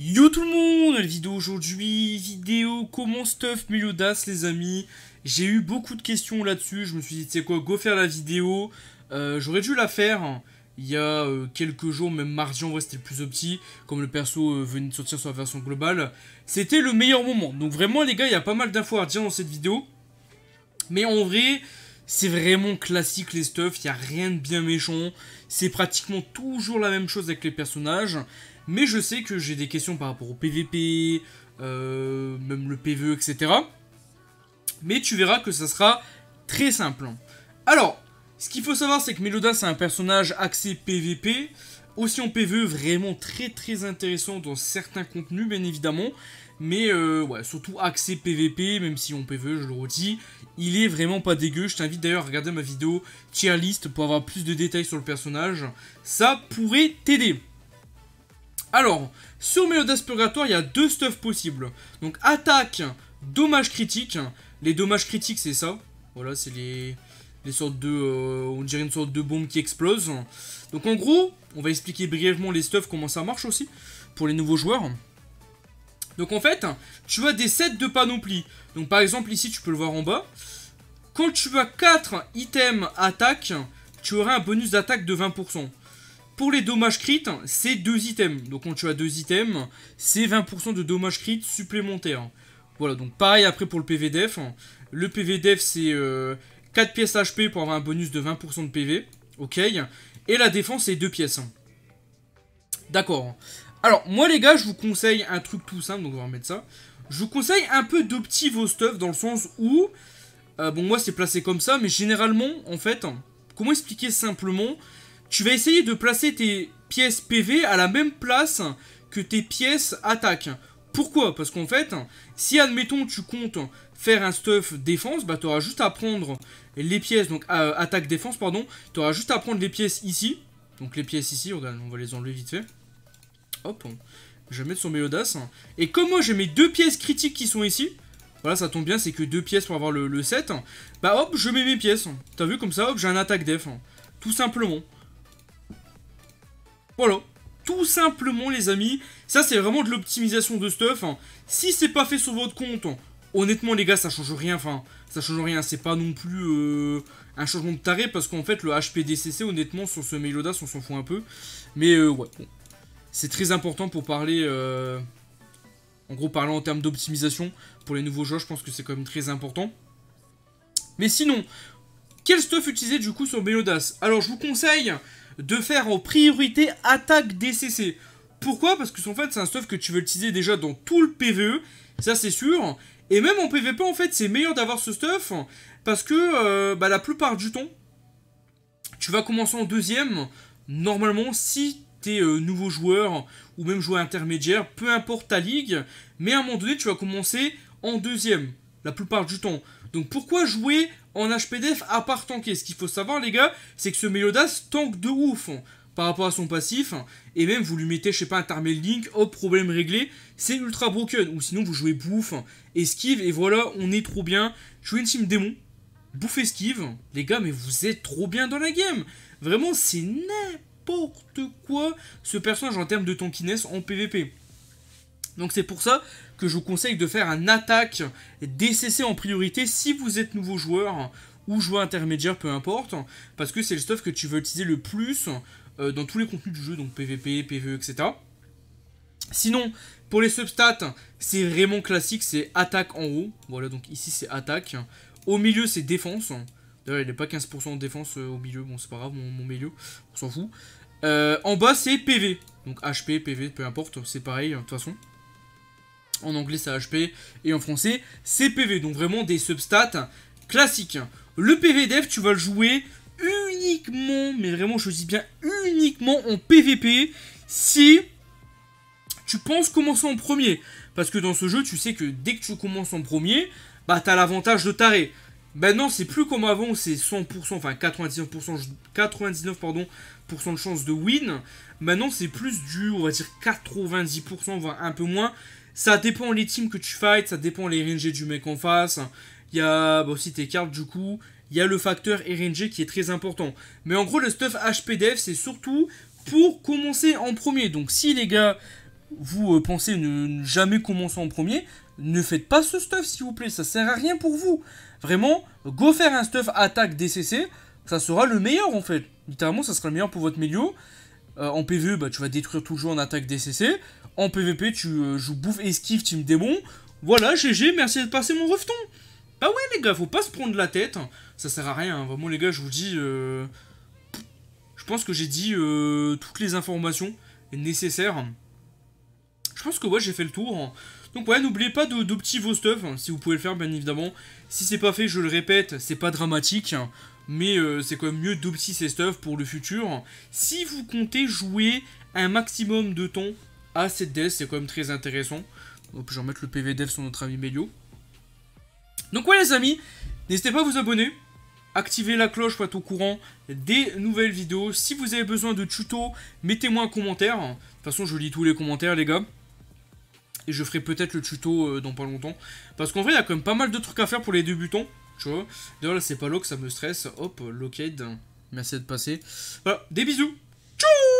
Yo tout le monde, la vidéo aujourd'hui, vidéo comment stuff Meliodas les amis. J'ai eu beaucoup de questions là-dessus, je me suis dit c'est quoi, go faire la vidéo. Euh, j'aurais dû la faire hein. il y a euh, quelques jours, même mardi en vrai c'était le plus opti, comme le perso euh, venait de sortir sur la version globale. C'était le meilleur moment, donc vraiment les gars il y a pas mal d'infos à dire dans cette vidéo. Mais en vrai, c'est vraiment classique les stuff. il n'y a rien de bien méchant. C'est pratiquement toujours la même chose avec les personnages. Mais je sais que j'ai des questions par rapport au PVP, euh, même le PVE, etc. Mais tu verras que ça sera très simple. Alors, ce qu'il faut savoir, c'est que Meloda, c'est un personnage axé PVP. Aussi en PVE, vraiment très très intéressant dans certains contenus, bien évidemment. Mais euh, surtout axé PVP, même si on PVE, je le redis, il est vraiment pas dégueu. Je t'invite d'ailleurs à regarder ma vidéo tier list pour avoir plus de détails sur le personnage. Ça pourrait t'aider. Alors, sur Mélodas Purgatoire, il y a deux stuffs possibles. Donc, attaque, dommage critique Les dommages critiques, c'est ça. Voilà, c'est les, sortes de... Euh, on dirait une sorte de bombe qui explose. Donc, en gros, on va expliquer brièvement les stuffs, comment ça marche aussi, pour les nouveaux joueurs. Donc, en fait, tu vois des sets de panoplie. Donc, par exemple, ici, tu peux le voir en bas. Quand tu as 4 items attaque, tu auras un bonus d'attaque de 20%. Pour les dommages crit, c'est deux items. Donc quand tu as deux items, c'est 20% de dommages crit supplémentaires. Voilà, donc pareil après pour le PVDF. Le PVDF, c'est 4 euh, pièces HP pour avoir un bonus de 20% de PV. Ok. Et la défense, c'est 2 pièces. D'accord. Alors, moi les gars, je vous conseille un truc tout simple, donc on va remettre ça. Je vous conseille un peu d'opti vos stuff dans le sens où... Euh, bon, moi c'est placé comme ça, mais généralement, en fait... Comment expliquer simplement tu vas essayer de placer tes pièces PV à la même place que tes pièces attaque. Pourquoi Parce qu'en fait, si admettons tu comptes faire un stuff défense, bah auras juste à prendre les pièces, donc euh, attaque défense, pardon, Tu auras juste à prendre les pièces ici, donc les pièces ici, on va les enlever vite fait. Hop, je vais mettre sur mes Et comme moi j'ai mes deux pièces critiques qui sont ici, voilà ça tombe bien, c'est que deux pièces pour avoir le, set bah hop, je mets mes pièces, t'as vu comme ça, hop, j'ai un attaque def, tout simplement. Voilà, tout simplement les amis, ça c'est vraiment de l'optimisation de stuff. Hein. Si c'est pas fait sur votre compte, honnêtement les gars ça change rien, enfin ça change rien, c'est pas non plus euh, un changement de taré parce qu'en fait le HPDCC honnêtement sur ce Melodas on s'en fout un peu. Mais euh, ouais, c'est très important pour parler, euh, en gros parlant en termes d'optimisation pour les nouveaux jeux je pense que c'est quand même très important. Mais sinon, quel stuff utiliser du coup sur Melodas Alors je vous conseille de faire en priorité attaque DCC. Pourquoi Parce que fait c'est un stuff que tu veux utiliser déjà dans tout le PvE, ça c'est sûr. Et même en PvP en fait c'est meilleur d'avoir ce stuff parce que euh, bah, la plupart du temps tu vas commencer en deuxième. Normalement si t'es es euh, nouveau joueur ou même joueur intermédiaire, peu importe ta ligue, mais à un moment donné tu vas commencer en deuxième la plupart du temps. Donc pourquoi jouer en HPDF à part tanker Ce qu'il faut savoir les gars, c'est que ce Melodas tank de ouf hein, par rapport à son passif. Hein. et même vous lui mettez, je sais pas, un Tarmel Link, hop, problème réglé, c'est ultra broken. Ou sinon vous jouez bouffe, hein. esquive, et voilà, on est trop bien. Jouez une team démon, bouffe esquive. Les gars, mais vous êtes trop bien dans la game. Vraiment, c'est n'importe quoi ce personnage en termes de tankiness en PvP. Donc c'est pour ça que je vous conseille de faire un attaque DCC en priorité si vous êtes nouveau joueur ou joueur intermédiaire, peu importe, parce que c'est le stuff que tu veux utiliser le plus euh, dans tous les contenus du jeu, donc PVP, PVE, etc. Sinon, pour les substats, c'est vraiment classique, c'est attaque en haut, voilà, donc ici c'est attaque, au milieu c'est défense, d'ailleurs il n'est pas 15% de défense euh, au milieu, bon c'est pas grave, mon, milieu, on s'en fout. Euh, en bas c'est PV, donc HP, PV, peu importe, c'est pareil de toute façon. En anglais, c'est HP. Et en français, c'est PV. Donc vraiment des substats classiques. Le PV tu vas le jouer uniquement, mais vraiment, je dis bien uniquement en PVP. Si tu penses commencer en premier. Parce que dans ce jeu, tu sais que dès que tu commences en premier, bah t'as l'avantage de t'arrêter. Maintenant, c'est plus comme avant, c'est 100%, enfin 99%, 99 pardon, de chance de win. Maintenant, c'est plus du, on va dire 90%, voire un peu moins. Ça dépend les teams que tu fights, ça dépend les RNG du mec en face. Il y a aussi tes cartes du coup. Il y a le facteur RNG qui est très important. Mais en gros, le stuff HPDF, c'est surtout pour commencer en premier. Donc si les gars, vous euh, pensez ne jamais commencer en premier, ne faites pas ce stuff s'il vous plaît, ça sert à rien pour vous. Vraiment, go faire un stuff attaque DCC, ça sera le meilleur en fait. Littéralement, ça sera le meilleur pour votre milieu. Euh, en PvE, bah, tu vas détruire toujours en attaque DCC. En PVP, tu euh, joues bouffe, esquive, me démons. Voilà, GG, merci d'être passé mon refton. Bah ouais, les gars, faut pas se prendre la tête. Hein. Ça sert à rien, hein. vraiment, les gars, je vous dis. Euh, je pense que j'ai dit euh, toutes les informations nécessaires. Je pense que ouais, j'ai fait le tour. Hein. Donc ouais, n'oubliez pas de, vos stuff, si vous pouvez le faire, bien évidemment. Si c'est pas fait, je le répète, c'est pas dramatique mais c'est quand même mieux d'opti ces stuff pour le futur. Si vous comptez jouer un maximum de temps assez c'est quand même très intéressant. On je vais remettre le PV sur notre ami Melio. Donc ouais, les amis, n'hésitez pas à vous abonner, activez la cloche pour être au courant des nouvelles vidéos. Si vous avez besoin de tutos, mettez-moi un commentaire. De toute façon, je lis tous les commentaires, les gars. Et je ferai peut-être le tuto euh, dans pas longtemps. Parce qu'en vrai, il y a quand même pas mal de trucs à faire pour les débutants. Tu vois. D'ailleurs, là, c'est pas que ça me stresse. Hop, lockade. Merci de passer. Voilà, des bisous. Tchou